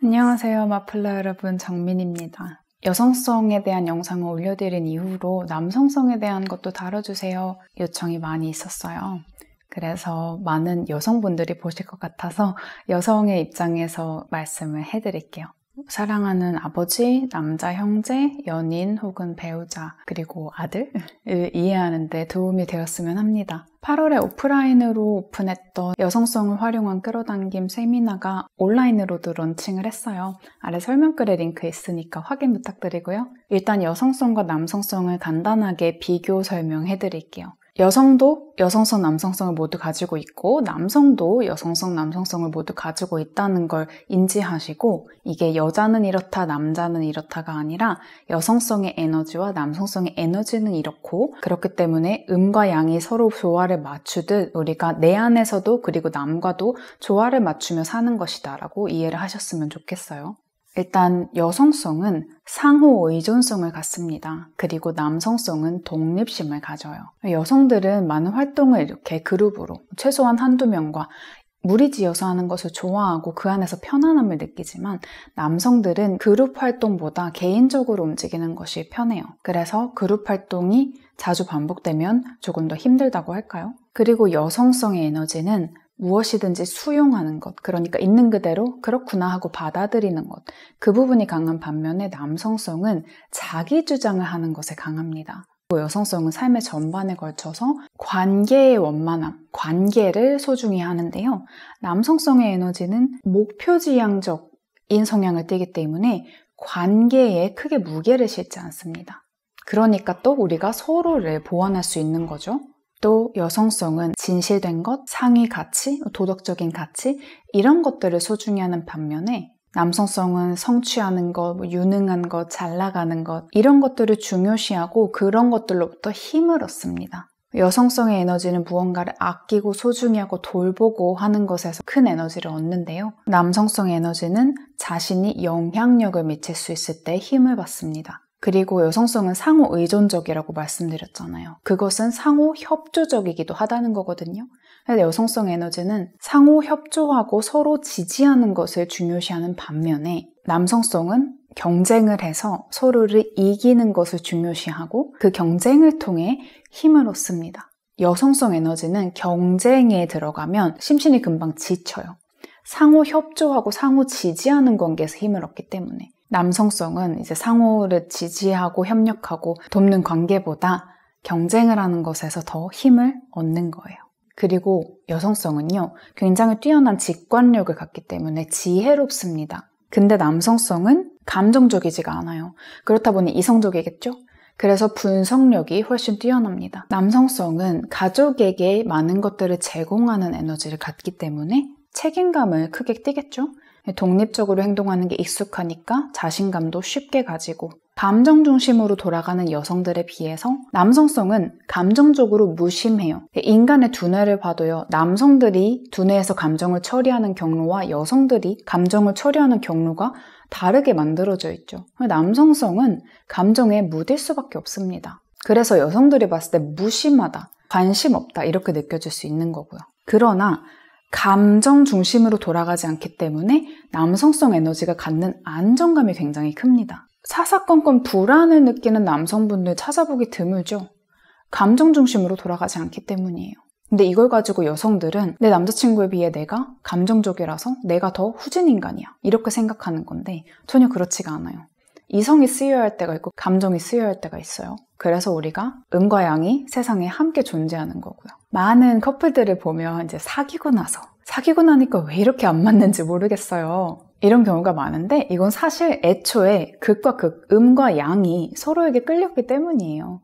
안녕하세요. 마플러 여러분, 정민입니다. 여성성에 대한 영상을 올려드린 이후로 남성성에 대한 것도 다뤄주세요. 요청이 많이 있었어요. 그래서 많은 여성분들이 보실 것 같아서 여성의 입장에서 말씀을 해드릴게요. 사랑하는 아버지, 남자 형제, 연인 혹은 배우자, 그리고 아들을 이해하는데 도움이 되었으면 합니다. 8월에 오프라인으로 오픈했던 여성성을 활용한 끌어당김 세미나가 온라인으로도 런칭을 했어요. 아래 설명글에 링크 있으니까 확인 부탁드리고요. 일단 여성성과 남성성을 간단하게 비교 설명해 드릴게요. 여성도 여성성, 남성성을 모두 가지고 있고, 남성도 여성성, 남성성을 모두 가지고 있다는 걸 인지하시고, 이게 여자는 이렇다, 남자는 이렇다가 아니라, 여성성의 에너지와 남성성의 에너지는 이렇고, 그렇기 때문에 음과 양이 서로 조화를 맞추듯, 우리가 내 안에서도 그리고 남과도 조화를 맞추며 사는 것이다, 라고 이해를 하셨으면 좋겠어요. 일단 여성성은 상호 의존성을 갖습니다. 그리고 남성성은 독립심을 가져요. 여성들은 많은 활동을 이렇게 그룹으로 최소한 한두 명과 무리지어서 하는 것을 좋아하고 그 안에서 편안함을 느끼지만 남성들은 그룹 활동보다 개인적으로 움직이는 것이 편해요. 그래서 그룹 활동이 자주 반복되면 조금 더 힘들다고 할까요? 그리고 여성성의 에너지는 무엇이든지 수용하는 것, 그러니까 있는 그대로 그렇구나 하고 받아들이는 것, 그 부분이 강한 반면에 남성성은 자기 주장을 하는 것에 강합니다. 여성성은 삶의 전반에 걸쳐서 관계의 원만함, 관계를 소중히 하는데요. 남성성의 에너지는 목표지향적인 성향을 띠기 때문에 관계에 크게 무게를 싣지 않습니다. 그러니까 또 우리가 서로를 보완할 수 있는 거죠. 또 여성성은 진실된 것, 상위 가치, 도덕적인 가치, 이런 것들을 소중히 하는 반면에 남성성은 성취하는 것, 뭐 유능한 것, 잘 나가는 것, 이런 것들을 중요시하고 그런 것들로부터 힘을 얻습니다. 여성성의 에너지는 무언가를 아끼고 소중히 하고 돌보고 하는 것에서 큰 에너지를 얻는데요. 남성성 의 에너지는 자신이 영향력을 미칠 수 있을 때 힘을 받습니다. 그리고 여성성은 상호 의존적이라고 말씀드렸잖아요. 그것은 상호 협조적이기도 하다는 거거든요. 여성성 에너지는 상호 협조하고 서로 지지하는 것을 중요시하는 반면에 남성성은 경쟁을 해서 서로를 이기는 것을 중요시하고 그 경쟁을 통해 힘을 얻습니다. 여성성 에너지는 경쟁에 들어가면 심신이 금방 지쳐요. 상호 협조하고 상호 지지하는 관계에서 힘을 얻기 때문에. 남성성은 이제 상호를 지지하고 협력하고 돕는 관계보다 경쟁을 하는 것에서 더 힘을 얻는 거예요. 그리고 여성성은요, 굉장히 뛰어난 직관력을 갖기 때문에 지혜롭습니다. 근데 남성성은 감정적이지가 않아요. 그렇다 보니 이성적이겠죠? 그래서 분석력이 훨씬 뛰어납니다. 남성성은 가족에게 많은 것들을 제공하는 에너지를 갖기 때문에 책임감을 크게 띠겠죠? 독립적으로 행동하는 게 익숙하니까 자신감도 쉽게 가지고 감정 중심으로 돌아가는 여성들에 비해서 남성성은 감정적으로 무심해요. 인간의 두뇌를 봐도요, 남성들이 두뇌에서 감정을 처리하는 경로와 여성들이 감정을 처리하는 경로가 다르게 만들어져 있죠. 남성성은 감정에 무딜 수밖에 없습니다. 그래서 여성들이 봤을 때 무심하다, 관심 없다 이렇게 느껴질 수 있는 거고요. 그러나 감정 중심으로 돌아가지 않기 때문에 남성성 에너지가 갖는 안정감이 굉장히 큽니다. 사사건건 불안을 느끼는 남성분들 찾아보기 드물죠. 감정 중심으로 돌아가지 않기 때문이에요. 근데 이걸 가지고 여성들은 내 남자친구에 비해 내가 감정적이라서 내가 더 후진 인간이야. 이렇게 생각하는 건데 전혀 그렇지가 않아요. 이성이 쓰여야 할 때가 있고 감정이 쓰여야 할 때가 있어요. 그래서 우리가 음과 양이 세상에 함께 존재하는 거고요. 많은 커플들을 보면 이제 사귀고 나서 사귀고 나니까 왜 이렇게 안 맞는지 모르겠어요. 이런 경우가 많은데 이건 사실 애초에 극과 극, 음과 양이 서로에게 끌렸기 때문이에요.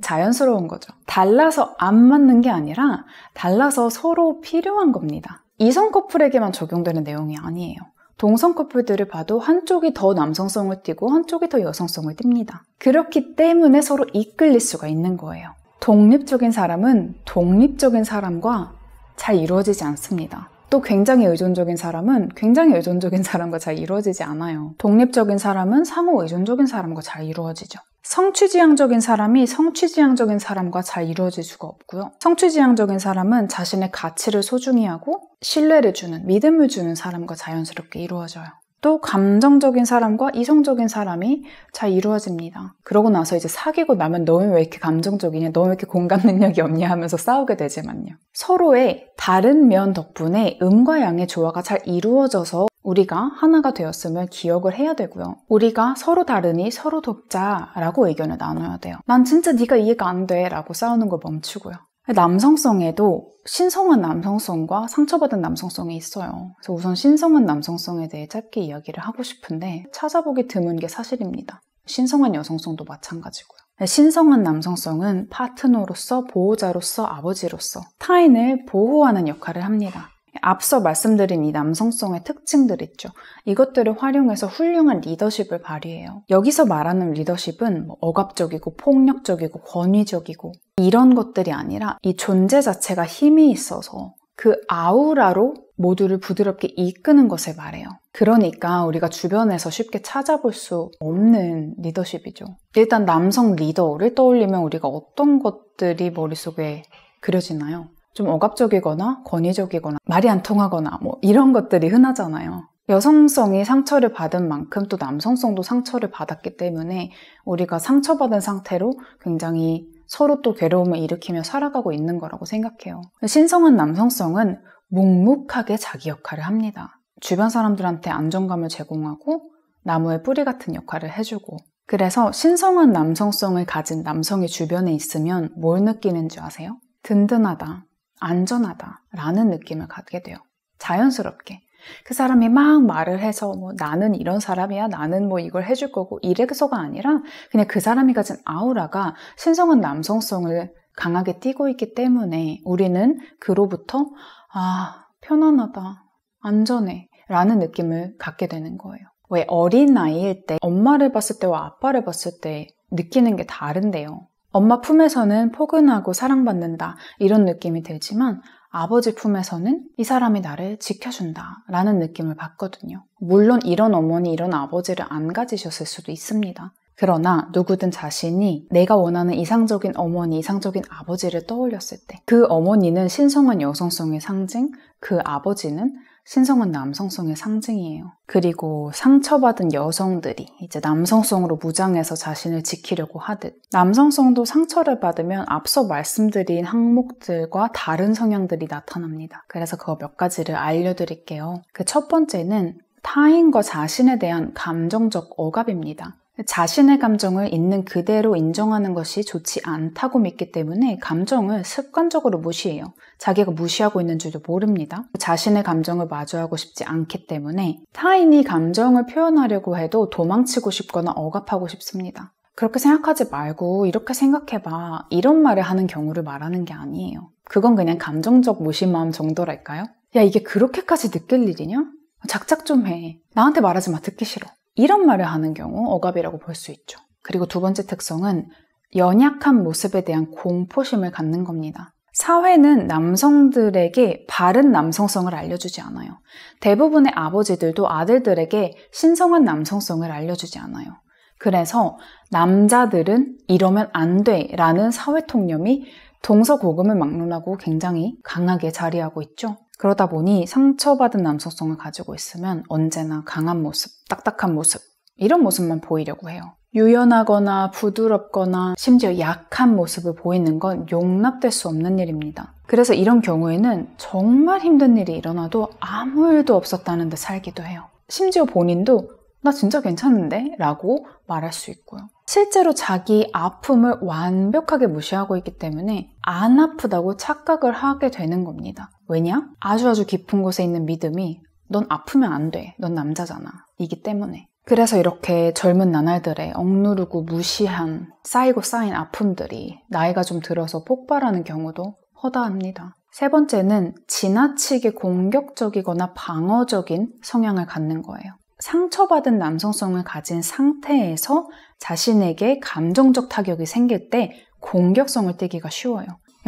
자연스러운 거죠. 달라서 안 맞는 게 아니라 달라서 서로 필요한 겁니다. 이성 커플에게만 적용되는 내용이 아니에요. 동성 커플들을 봐도 한쪽이 더 남성성을 띠고 한쪽이 더 여성성을 띱니다. 그렇기 때문에 서로 이끌릴 수가 있는 거예요. 독립적인 사람은 독립적인 사람과 잘 이루어지지 않습니다. 또 굉장히 의존적인 사람은 굉장히 의존적인 사람과 잘 이루어지지 않아요. 독립적인 사람은 상호 의존적인 사람과 잘 이루어지죠. 성취지향적인 사람이 성취지향적인 사람과 잘 이루어질 수가 없고요. 성취지향적인 사람은 자신의 가치를 소중히 하고 신뢰를 주는, 믿음을 주는 사람과 자연스럽게 이루어져요. 또 감정적인 사람과 이성적인 사람이 잘 이루어집니다. 그러고 나서 이제 사귀고 나면 너는 왜 이렇게 감정적이냐, 너는 왜 이렇게 공감 능력이 없냐 하면서 싸우게 되지만요. 서로의 다른 면 덕분에 음과 양의 조화가 잘 이루어져서 우리가 하나가 되었음을 기억을 해야 되고요. 우리가 서로 다르니 서로 돕자라고 의견을 나눠야 돼요. 난 진짜 네가 이해가 안 돼라고 싸우는 걸 멈추고요. 남성성에도 신성한 남성성과 상처받은 남성성이 있어요. 그래서 우선 신성한 남성성에 대해 짧게 이야기를 하고 싶은데 찾아보기 드문 게 사실입니다. 신성한 여성성도 마찬가지고요. 네, 신성한 남성성은 파트너로서 보호자로서 아버지로서 타인을 보호하는 역할을 합니다. 앞서 말씀드린 이 남성성의 특징들 있죠. 이것들을 활용해서 훌륭한 리더십을 발휘해요. 여기서 말하는 리더십은 뭐 억압적이고 폭력적이고 권위적이고 이런 것들이 아니라 이 존재 자체가 힘이 있어서 그 아우라로 모두를 부드럽게 이끄는 것을 말해요. 그러니까 우리가 주변에서 쉽게 찾아볼 수 없는 리더십이죠. 일단 남성 리더를 떠올리면 우리가 어떤 것들이 머릿속에 그려지나요? 좀 억압적이거나 권위적이거나 말이 안 통하거나 뭐 이런 것들이 흔하잖아요. 여성성이 상처를 받은 만큼 또 남성성도 상처를 받았기 때문에 우리가 상처받은 상태로 굉장히 서로 또 괴로움을 일으키며 살아가고 있는 거라고 생각해요. 신성한 남성성은 묵묵하게 자기 역할을 합니다. 주변 사람들한테 안정감을 제공하고 나무의 뿌리 같은 역할을 해주고 그래서 신성한 남성성을 가진 남성이 주변에 있으면 뭘 느끼는지 아세요? 든든하다, 안전하다라는 느낌을 갖게 돼요. 자연스럽게. 그 사람이 막 말을 해서 뭐 나는 이런 사람이야, 나는 뭐 이걸 해줄 거고 이래서가 아니라 그냥 그 사람이 가진 아우라가 신성한 남성성을 강하게 띄고 있기 때문에 우리는 그로부터 아, 편안하다, 안전해 라는 느낌을 갖게 되는 거예요. 왜 어린 나이일 때 엄마를 봤을 때와 아빠를 봤을 때 느끼는 게 다른데요. 엄마 품에서는 포근하고 사랑받는다. 이런 느낌이 들지만 아버지 품에서는 이 사람이 나를 지켜준다. 라는 느낌을 받거든요. 물론 이런 어머니, 이런 아버지를 안 가지셨을 수도 있습니다. 그러나 누구든 자신이 내가 원하는 이상적인 어머니, 이상적인 아버지를 떠올렸을 때 그 어머니는 신성한 여성성의 상징, 그 아버지는 신성은 남성성의 상징이에요. 그리고 상처받은 여성들이 이제 남성성으로 무장해서 자신을 지키려고 하듯 남성성도 상처를 받으면 앞서 말씀드린 항목들과 다른 성향들이 나타납니다. 그래서 그거 몇 가지를 알려드릴게요. 그 첫 번째는 타인과 자신에 대한 감정적 억압입니다. 자신의 감정을 있는 그대로 인정하는 것이 좋지 않다고 믿기 때문에 감정을 습관적으로 무시해요. 자기가 무시하고 있는 줄도 모릅니다. 자신의 감정을 마주하고 싶지 않기 때문에 타인이 감정을 표현하려고 해도 도망치고 싶거나 억압하고 싶습니다. 그렇게 생각하지 말고 이렇게 생각해봐. 이런 말을 하는 경우를 말하는 게 아니에요. 그건 그냥 감정적 무심함 정도랄까요? 야, 이게 그렇게까지 느낄 일이냐? 작작 좀 해. 나한테 말하지 마. 듣기 싫어. 이런 말을 하는 경우 억압이라고 볼 수 있죠. 그리고 두 번째 특성은 연약한 모습에 대한 공포심을 갖는 겁니다. 사회는 남성들에게 바른 남성성을 알려주지 않아요. 대부분의 아버지들도 아들들에게 신성한 남성성을 알려주지 않아요. 그래서 남자들은 이러면 안돼 라는 사회통념이 동서고금을 막론하고 굉장히 강하게 자리하고 있죠. 그러다 보니 상처받은 남성성을 가지고 있으면 언제나 강한 모습, 딱딱한 모습, 이런 모습만 보이려고 해요. 유연하거나 부드럽거나 심지어 약한 모습을 보이는 건 용납될 수 없는 일입니다. 그래서 이런 경우에는 정말 힘든 일이 일어나도 아무 일도 없었다는 데 살기도 해요. 심지어 본인도 나 진짜 괜찮은데? 라고 말할 수 있고요. 실제로 자기 아픔을 완벽하게 무시하고 있기 때문에 안 아프다고 착각을 하게 되는 겁니다. 왜냐? 아주 아주 깊은 곳에 있는 믿음이 넌 아프면 안 돼. 넌 남자잖아. 이기 때문에. 그래서 이렇게 젊은 나날들의 억누르고 무시한 쌓이고 쌓인 아픔들이 나이가 좀 들어서 폭발하는 경우도 허다합니다. 세 번째는 지나치게 공격적이거나 방어적인 성향을 갖는 거예요. 상처받은 남성성을 가진 상태에서 자신에게 감정적 타격이 생길 때 공격성을 띠기가 쉬워요.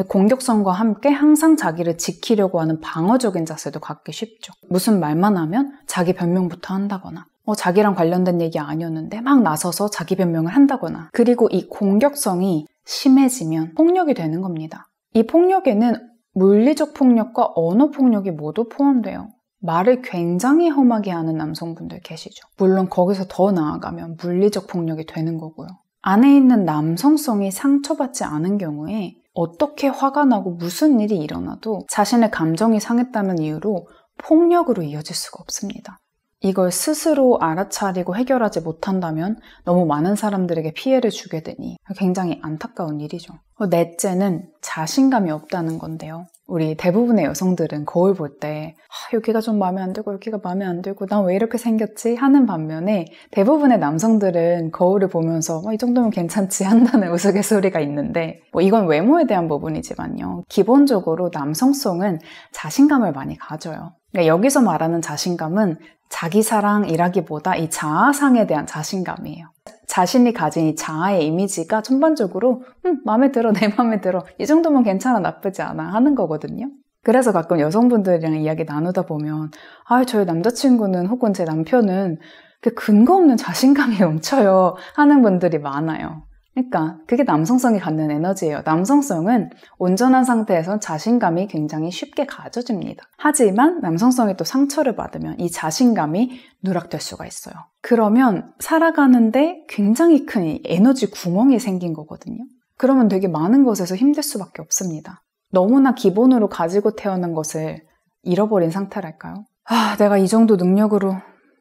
공격성과 함께 항상 자기를 지키려고 하는 방어적인 자세도 갖기 쉽죠. 무슨 말만 하면 자기 변명부터 한다거나, 어, 자기랑 관련된 얘기 아니었는데 막 나서서 자기 변명을 한다거나, 그리고 이 공격성이 심해지면 폭력이 되는 겁니다. 이 폭력에는 물리적 폭력과 언어 폭력이 모두 포함돼요. 말을 굉장히 험하게 하는 남성분들 계시죠. 물론 거기서 더 나아가면 물리적 폭력이 되는 거고요. 안에 있는 남성성이 상처받지 않은 경우에 어떻게 화가 나고 무슨 일이 일어나도 자신의 감정이 상했다는 이유로 폭력으로 이어질 수가 없습니다. 이걸 스스로 알아차리고 해결하지 못한다면 너무 많은 사람들에게 피해를 주게 되니 굉장히 안타까운 일이죠. 어, 넷째는 자신감이 없다는 건데요. 우리 대부분의 여성들은 거울 볼때 아, 여기가 좀 마음에 안 들고 여기가 마음에 안 들고 난 왜 이렇게 생겼지 하는 반면에 대부분의 남성들은 거울을 보면서 뭐 이 정도면 괜찮지 한다는 우스갯소리가 있는데 뭐, 이건 외모에 대한 부분이지만요. 기본적으로 남성성은 자신감을 많이 가져요. 그러니까 여기서 말하는 자신감은 자기 사랑이라기보다 이 자아상에 대한 자신감이에요. 자신이 가진 이 자아의 이미지가 전반적으로 음, 마음에 들어 내 마음에 들어 이 정도면 괜찮아 나쁘지 않아 하는 거거든요. 그래서 가끔 여성분들이랑 이야기 나누다 보면 아 저희 남자친구는 혹은 제 남편은 그 근거 없는 자신감이 넘쳐요 하는 분들이 많아요. 그러니까 그게 남성성이 갖는 에너지예요. 남성성은 온전한 상태에선 자신감이 굉장히 쉽게 가져집니다. 하지만 남성성이 또 상처를 받으면 이 자신감이 누락될 수가 있어요. 그러면 살아가는데 굉장히 큰 에너지 구멍이 생긴 거거든요. 그러면 되게 많은 것에서 힘들 수밖에 없습니다. 너무나 기본으로 가지고 태어난 것을 잃어버린 상태랄까요? 아, 내가 이 정도 능력으로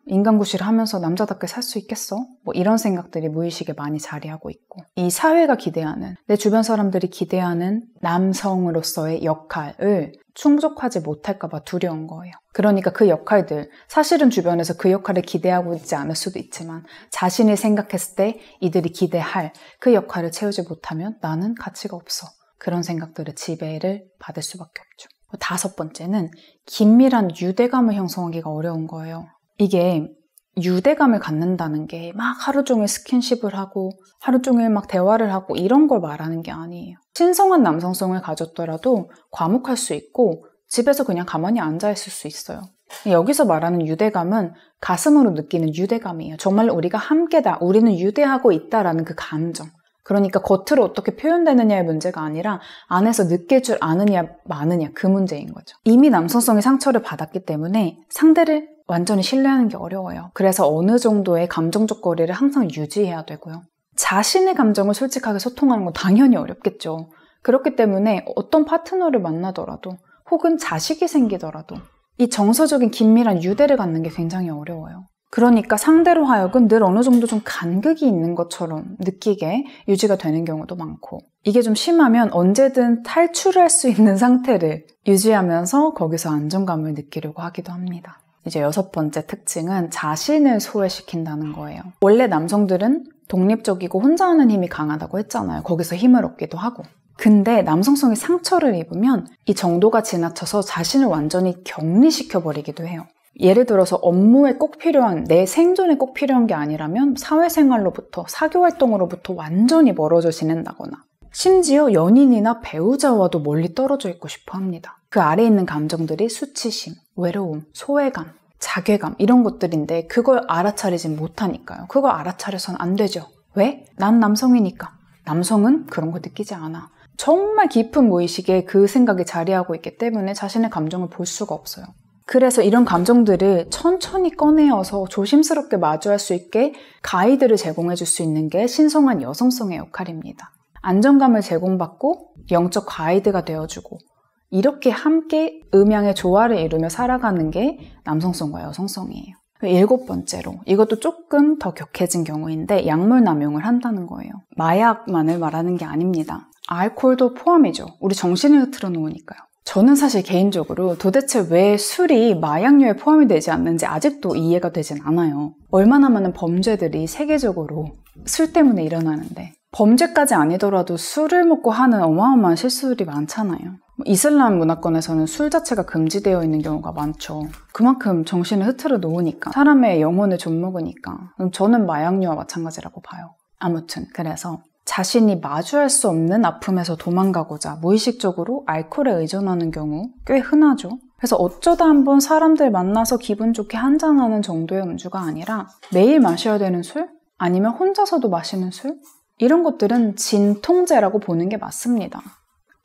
인간구실 을 하면서 남자답게 살 수 있겠어? 뭐 이런 생각들이 무의식에 많이 자리하고 있고 이 사회가 기대하는 내 주변 사람들이 기대하는 남성으로서의 역할을 충족하지 못할까봐 두려운 거예요. 그러니까 그 역할들 사실은 주변에서 그 역할을 기대하고 있지 않을 수도 있지만 자신이 생각했을 때 이들이 기대할 그 역할을 채우지 못하면 나는 가치가 없어. 그런 생각들의 지배를 받을 수밖에 없죠. 뭐 다섯 번째는 긴밀한 유대감을 형성하기가 어려운 거예요. 이게 유대감을 갖는다는 게 막 하루 종일 스킨십을 하고 하루 종일 막 대화를 하고 이런 걸 말하는 게 아니에요. 신성한 남성성을 가졌더라도 과묵할 수 있고 집에서 그냥 가만히 앉아있을 수 있어요. 여기서 말하는 유대감은 가슴으로 느끼는 유대감이에요. 정말 우리가 함께다, 우리는 유대하고 있다라는 그 감정. 그러니까 겉으로 어떻게 표현되느냐의 문제가 아니라 안에서 느낄 줄 아느냐 마느냐 그 문제인 거죠. 이미 남성성의 상처를 받았기 때문에 상대를 완전히 신뢰하는 게 어려워요. 그래서 어느 정도의 감정적 거리를 항상 유지해야 되고요. 자신의 감정을 솔직하게 소통하는 건 당연히 어렵겠죠. 그렇기 때문에 어떤 파트너를 만나더라도 혹은 자식이 생기더라도 이 정서적인 긴밀한 유대를 갖는 게 굉장히 어려워요. 그러니까 상대로 하여금 늘 어느 정도 좀 간극이 있는 것처럼 느끼게 유지가 되는 경우도 많고 이게 좀 심하면 언제든 탈출할 수 있는 상태를 유지하면서 거기서 안정감을 느끼려고 하기도 합니다. 이제 여섯 번째 특징은 자신을 소외시킨다는 거예요. 원래 남성들은 독립적이고 혼자 하는 힘이 강하다고 했잖아요. 거기서 힘을 얻기도 하고. 근데 남성성이 상처를 입으면 이 정도가 지나쳐서 자신을 완전히 격리시켜버리기도 해요. 예를 들어서 업무에 꼭 필요한, 내 생존에 꼭 필요한 게 아니라면 사회생활로부터, 사교활동으로부터 완전히 멀어져 지낸다거나 심지어 연인이나 배우자와도 멀리 떨어져 있고 싶어 합니다. 그 아래에 있는 감정들이 수치심, 외로움, 소외감, 자괴감 이런 것들인데 그걸 알아차리지 못하니까요. 그걸 알아차려선 안 되죠. 왜? 난 남성이니까. 남성은 그런 거 느끼지 않아. 정말 깊은 무의식에 그 생각이 자리하고 있기 때문에 자신의 감정을 볼 수가 없어요. 그래서 이런 감정들을 천천히 꺼내어서 조심스럽게 마주할 수 있게 가이드를 제공해 줄 수 있는 게 신성한 여성성의 역할입니다. 안정감을 제공받고 영적 가이드가 되어주고 이렇게 함께 음양의 조화를 이루며 살아가는 게 남성성과 여성성이에요. 일곱 번째로 이것도 조금 더 격해진 경우인데 약물 남용을 한다는 거예요. 마약만을 말하는 게 아닙니다. 알코올도 포함이죠. 우리 정신을 흐트러 놓으니까요. 저는 사실 개인적으로 도대체 왜 술이 마약류에 포함이 되지 않는지 아직도 이해가 되진 않아요. 얼마나 많은 범죄들이 세계적으로 술 때문에 일어나는데 범죄까지 아니더라도 술을 먹고 하는 어마어마한 실수들이 많잖아요. 이슬람 문화권에서는 술 자체가 금지되어 있는 경우가 많죠. 그만큼 정신을 흐트러 놓으니까, 사람의 영혼을 좀먹으니까 저는 마약류와 마찬가지라고 봐요. 아무튼, 그래서 자신이 마주할 수 없는 아픔에서 도망가고자 무의식적으로 알코올에 의존하는 경우 꽤 흔하죠. 그래서 어쩌다 한번 사람들 만나서 기분 좋게 한잔하는 정도의 음주가 아니라 매일 마셔야 되는 술? 아니면 혼자서도 마시는 술? 이런 것들은 진통제라고 보는 게 맞습니다.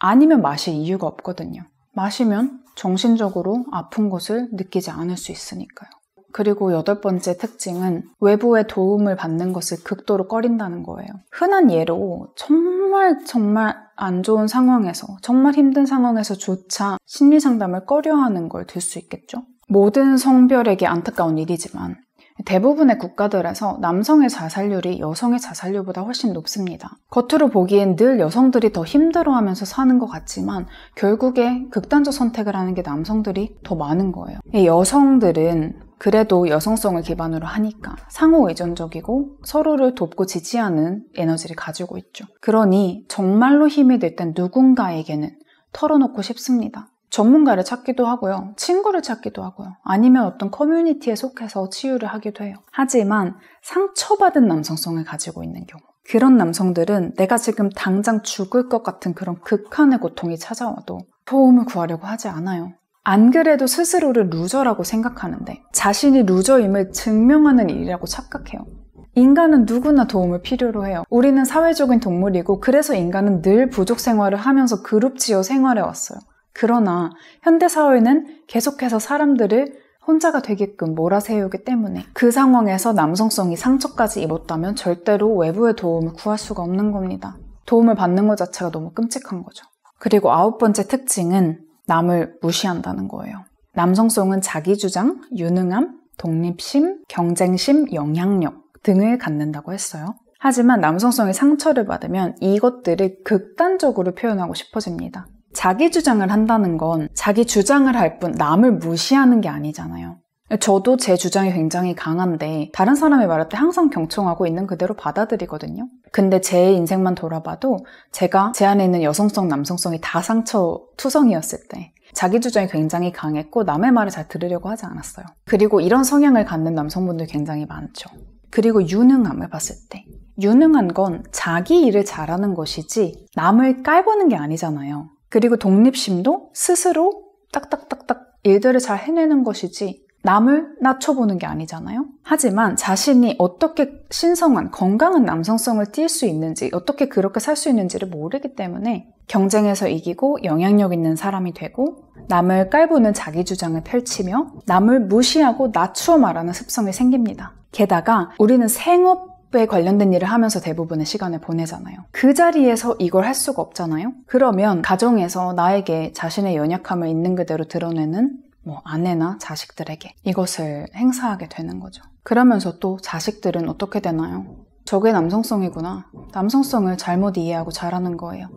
아니면 마실 이유가 없거든요. 마시면 정신적으로 아픈 것을 느끼지 않을 수 있으니까요. 그리고 여덟 번째 특징은 외부의 도움을 받는 것을 극도로 꺼린다는 거예요. 흔한 예로 정말 정말 안 좋은 상황에서, 정말 힘든 상황에서조차 심리 상담을 꺼려 하는 걸 들 수 있겠죠? 모든 성별에게 안타까운 일이지만 대부분의 국가들에서 남성의 자살률이 여성의 자살률보다 훨씬 높습니다. 겉으로 보기엔 늘 여성들이 더 힘들어하면서 사는 것 같지만 결국에 극단적 선택을 하는 게 남성들이 더 많은 거예요. 여성들은 그래도 여성성을 기반으로 하니까 상호 의존적이고 서로를 돕고 지지하는 에너지를 가지고 있죠. 그러니 정말로 힘이 될 땐 누군가에게는 털어놓고 싶습니다. 전문가를 찾기도 하고요. 친구를 찾기도 하고요. 아니면 어떤 커뮤니티에 속해서 치유를 하기도 해요. 하지만 상처받은 남성성을 가지고 있는 경우. 그런 남성들은 내가 지금 당장 죽을 것 같은 그런 극한의 고통이 찾아와도 도움을 구하려고 하지 않아요. 안 그래도 스스로를 루저라고 생각하는데 자신이 루저임을 증명하는 일이라고 착각해요. 인간은 누구나 도움을 필요로 해요. 우리는 사회적인 동물이고 그래서 인간은 늘 부족 생활을 하면서 그룹 지어 생활해 왔어요. 그러나 현대사회는 계속해서 사람들을 혼자가 되게끔 몰아세우기 때문에 그 상황에서 남성성이 상처까지 입었다면 절대로 외부의 도움을 구할 수가 없는 겁니다. 도움을 받는 것 자체가 너무 끔찍한 거죠. 그리고 아홉 번째 특징은 남을 무시한다는 거예요. 남성성은 자기주장, 유능함, 독립심, 경쟁심, 영향력 등을 갖는다고 했어요. 하지만 남성성의 상처를 받으면 이것들을 극단적으로 표현하고 싶어집니다. 자기 주장을 한다는 건 자기 주장을 할 뿐 남을 무시하는 게 아니잖아요. 저도 제 주장이 굉장히 강한데 다른 사람이 말할 때 항상 경청하고 있는 그대로 받아들이거든요. 근데 제 인생만 돌아봐도 제가 제 안에 있는 여성성, 남성성이 다 상처 투성이었을 때 자기 주장이 굉장히 강했고 남의 말을 잘 들으려고 하지 않았어요. 그리고 이런 성향을 갖는 남성분들 굉장히 많죠. 그리고 유능함을 봤을 때 유능한 건 자기 일을 잘하는 것이지 남을 깔보는 게 아니잖아요. 그리고 독립심도 스스로 딱딱딱딱 일들을 잘 해내는 것이지 남을 낮춰보는 게 아니잖아요. 하지만 자신이 어떻게 신성한 건강한 남성성을 띌 수 있는지 어떻게 그렇게 살 수 있는지를 모르기 때문에 경쟁에서 이기고 영향력 있는 사람이 되고 남을 깔보는 자기 주장을 펼치며 남을 무시하고 낮추어 말하는 습성이 생깁니다. 게다가 우리는 생업 취업에 관련된 일을 하면서 대부분의 시간을 보내잖아요. 그 자리에서 이걸 할 수가 없잖아요. 그러면 가정에서 나에게 자신의 연약함을 있는 그대로 드러내는 뭐 아내나 자식들에게 이것을 행사하게 되는 거죠. 그러면서 또 자식들은 어떻게 되나요? 저게 남성성이구나. 남성성을 잘못 이해하고 자라는 거예요.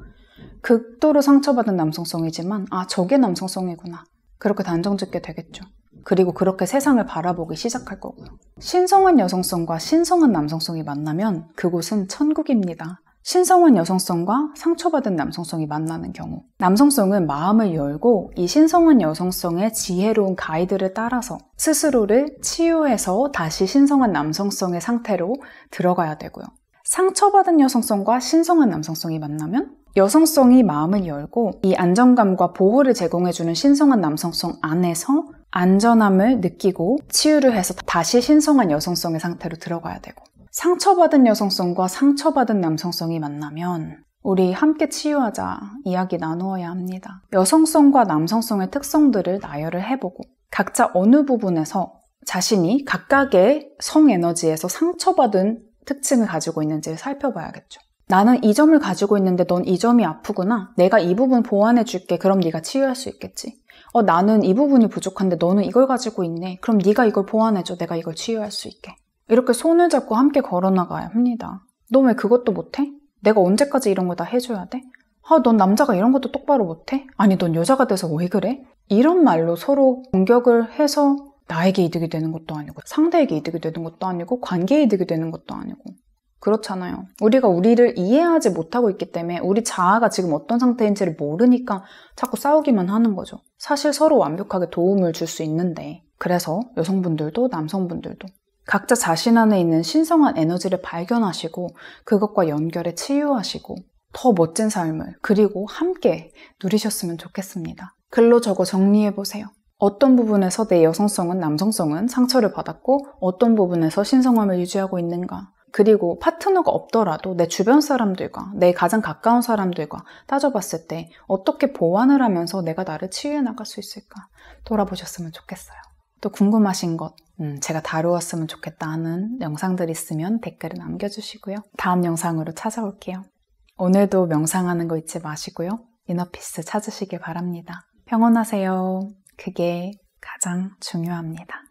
극도로 상처받은 남성성이지만, 아, 저게 남성성이구나. 그렇게 단정 짓게 되겠죠. 그리고 그렇게 세상을 바라보기 시작할 거고요. 신성한 여성성과 신성한 남성성이 만나면 그곳은 천국입니다. 신성한 여성성과 상처받은 남성성이 만나는 경우. 남성성은 마음을 열고 이 신성한 여성성의 지혜로운 가이드를 따라서 스스로를 치유해서 다시 신성한 남성성의 상태로 들어가야 되고요. 상처받은 여성성과 신성한 남성성이 만나면 여성성이 마음을 열고 이 안정감과 보호를 제공해주는 신성한 남성성 안에서 안전함을 느끼고 치유를 해서 다시 신성한 여성성의 상태로 들어가야 되고 상처받은 여성성과 상처받은 남성성이 만나면 우리 함께 치유하자 이야기 나누어야 합니다. 여성성과 남성성의 특성들을 나열을 해보고 각자 어느 부분에서 자신이 각각의 성에너지에서 상처받은 특징을 가지고 있는지 를 살펴봐야겠죠. 나는 이 점을 가지고 있는데 넌 이 점이 아프구나. 내가 이 부분 보완해 줄게. 그럼 네가 치유할 수 있겠지. 어, 나는 이 부분이 부족한데 너는 이걸 가지고 있네. 그럼 네가 이걸 보완해줘. 내가 이걸 치유할 수 있게. 이렇게 손을 잡고 함께 걸어나가야 합니다. 너 왜 그것도 못해? 내가 언제까지 이런 거 다 해줘야 돼? 아, 넌 남자가 이런 것도 똑바로 못해? 아니, 넌 여자가 돼서 왜 그래? 이런 말로 서로 공격을 해서 나에게 이득이 되는 것도 아니고 상대에게 이득이 되는 것도 아니고 관계에 이득이 되는 것도 아니고 그렇잖아요. 우리가 우리를 이해하지 못하고 있기 때문에 우리 자아가 지금 어떤 상태인지를 모르니까 자꾸 싸우기만 하는 거죠. 사실 서로 완벽하게 도움을 줄 수 있는데. 그래서 여성분들도 남성분들도 각자 자신 안에 있는 신성한 에너지를 발견하시고 그것과 연결해 치유하시고 더 멋진 삶을 그리고 함께 누리셨으면 좋겠습니다. 글로 적어 정리해 보세요. 어떤 부분에서 내 여성성은 남성성은 상처를 받았고 어떤 부분에서 신성함을 유지하고 있는가 그리고 파트너가 없더라도 내 주변 사람들과 내 가장 가까운 사람들과 따져봤을 때 어떻게 보완을 하면서 내가 나를 치유해 나갈 수 있을까 돌아보셨으면 좋겠어요. 또 궁금하신 것, 음, 제가 다루었으면 좋겠다는 하 영상들 있으면 댓글을 남겨주시고요. 다음 영상으로 찾아올게요. 오늘도 명상하는 거 잊지 마시고요. 이너피스 찾으시길 바랍니다. 평온하세요. 그게 가장 중요합니다.